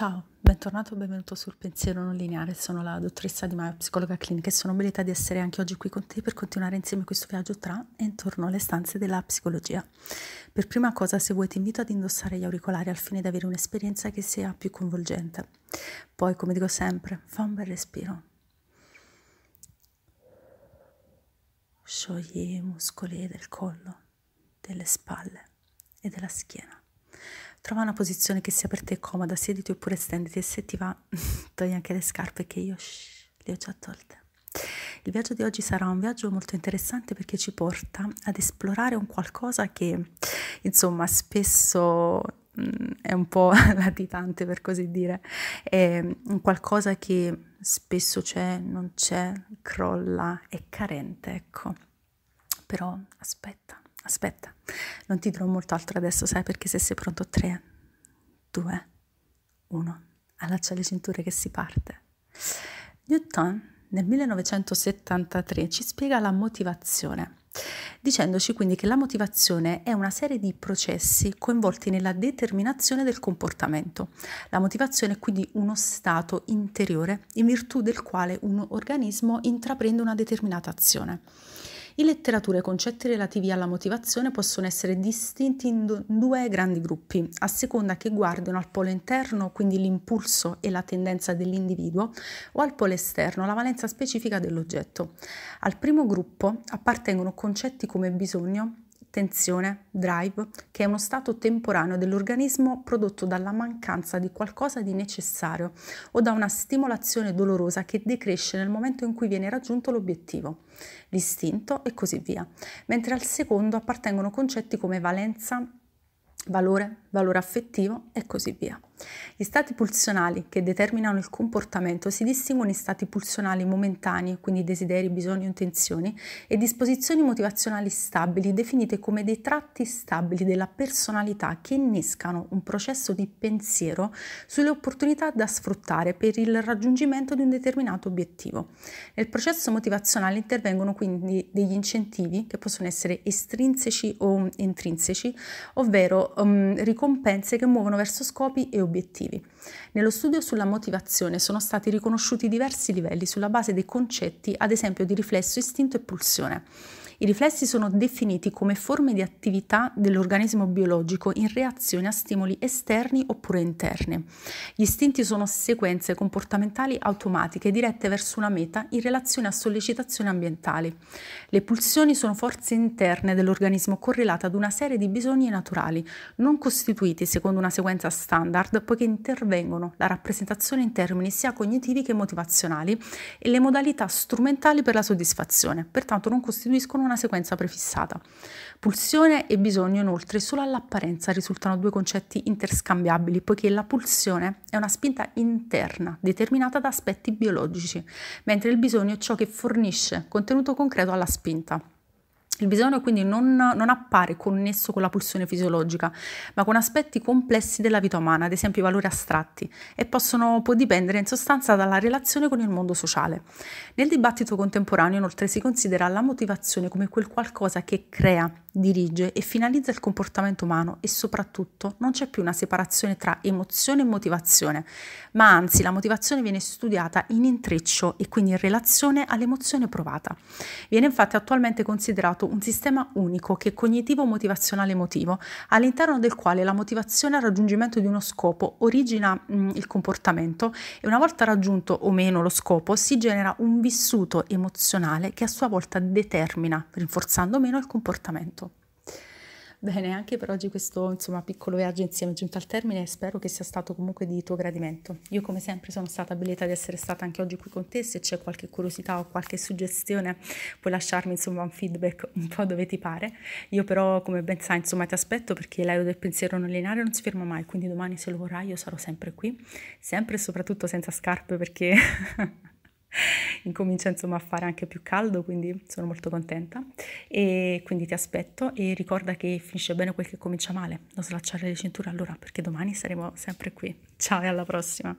Ciao, bentornato o benvenuto sul Pensiero Non Lineare, sono la dottoressa Di Maio, psicologa clinica e sono lieta di essere anche oggi qui con te per continuare insieme questo viaggio tra e intorno alle stanze della psicologia. Per prima cosa, se vuoi, ti invito ad indossare gli auricolari al fine di avere un'esperienza che sia più coinvolgente. Poi, come dico sempre, fa un bel respiro. Sciogli i muscoli del collo, delle spalle e della schiena. Trova una posizione che sia per te comoda, siediti oppure stenditi e se ti va togli anche le scarpe che io shh, le ho già tolte. Il viaggio di oggi sarà un viaggio molto interessante perché ci porta ad esplorare un qualcosa che insomma spesso mh, mm, è un po' latitante per così dire, è un qualcosa che spesso c'è, non c'è, crolla, è carente, ecco. Però aspetta, aspetta, non ti dirò molto altro adesso, sai, perché se sei pronto 3, 2, 1, allaccia le cinture che si parte. Newton nel 1973 ci spiega la motivazione, dicendoci quindi che la motivazione è una serie di processi coinvolti nella determinazione del comportamento. La motivazione è quindi uno stato interiore in virtù del quale un organismo intraprende una determinata azione. In letteratura i concetti relativi alla motivazione possono essere distinti in due grandi gruppi, a seconda che guardino al polo interno, quindi l'impulso e la tendenza dell'individuo, o al polo esterno, la valenza specifica dell'oggetto. Al primo gruppo appartengono concetti come bisogno, attenzione, drive, che è uno stato temporaneo dell'organismo prodotto dalla mancanza di qualcosa di necessario o da una stimolazione dolorosa che decresce nel momento in cui viene raggiunto l'obiettivo, l'istinto e così via, mentre al secondo appartengono concetti come valenza, valore, valore affettivo e così via. Gli stati pulsionali che determinano il comportamento si distinguono in stati pulsionali momentanei, quindi desideri, bisogni o intenzioni, e disposizioni motivazionali stabili, definite come dei tratti stabili della personalità che innescano un processo di pensiero sulle opportunità da sfruttare per il raggiungimento di un determinato obiettivo. Nel processo motivazionale intervengono quindi degli incentivi che possono essere estrinseci o intrinseci, ovvero um, ricompense che muovono verso scopi e obiettivi obiettivi. Nello studio sulla motivazione sono stati riconosciuti diversi livelli sulla base dei concetti, ad esempio di riflesso, istinto e pulsione. I riflessi sono definiti come forme di attività dell'organismo biologico in reazione a stimoli esterni oppure interni. Gli istinti sono sequenze comportamentali automatiche dirette verso una meta in relazione a sollecitazioni ambientali. Le pulsioni sono forze interne dell'organismo correlate ad una serie di bisogni naturali, non costituiti secondo una sequenza standard, poiché intervengono convengono la rappresentazione in termini sia cognitivi che motivazionali e le modalità strumentali per la soddisfazione, pertanto non costituiscono una sequenza prefissata. Pulsione e bisogno inoltre solo all'apparenza risultano due concetti interscambiabili, poiché la pulsione è una spinta interna determinata da aspetti biologici, mentre il bisogno è ciò che fornisce contenuto concreto alla spinta. Il bisogno quindi non, non, appare connesso con la pulsione fisiologica, ma con aspetti complessi della vita umana, ad esempio i valori astratti, e possono può dipendere in sostanza dalla relazione con il mondo sociale. Nel dibattito contemporaneo inoltre si considera la motivazione come quel qualcosa che crea, dirige e finalizza il comportamento umano e soprattutto non c'è più una separazione tra emozione e motivazione, ma anzi la motivazione viene studiata in intreccio e quindi in relazione all'emozione provata. Viene infatti attualmente considerato un sistema unico che è cognitivo motivazionale emotivo, all'interno del quale la motivazione al raggiungimento di uno scopo origina mh, il comportamento e una volta raggiunto o meno lo scopo si genera un vissuto emozionale che a sua volta determina, rinforzando o meno il comportamento. Bene, anche per oggi questo insomma, piccolo viaggio insieme è giunto al termine e spero che sia stato comunque di tuo gradimento. Io come sempre sono stata lieta di essere stata anche oggi qui con te, se c'è qualche curiosità o qualche suggestione puoi lasciarmi insomma un feedback un po' dove ti pare. Io però come ben sai insomma ti aspetto perché l'aereo del pensiero non lineare non si ferma mai, quindi domani se lo vorrai io sarò sempre qui, sempre e soprattutto senza scarpe perché... incomincia insomma a fare anche più caldo, quindi sono molto contenta e quindi ti aspetto e ricorda che finisce bene quel che comincia male, non slacciare le cinture allora perché domani saremo sempre qui. Ciao e alla prossima!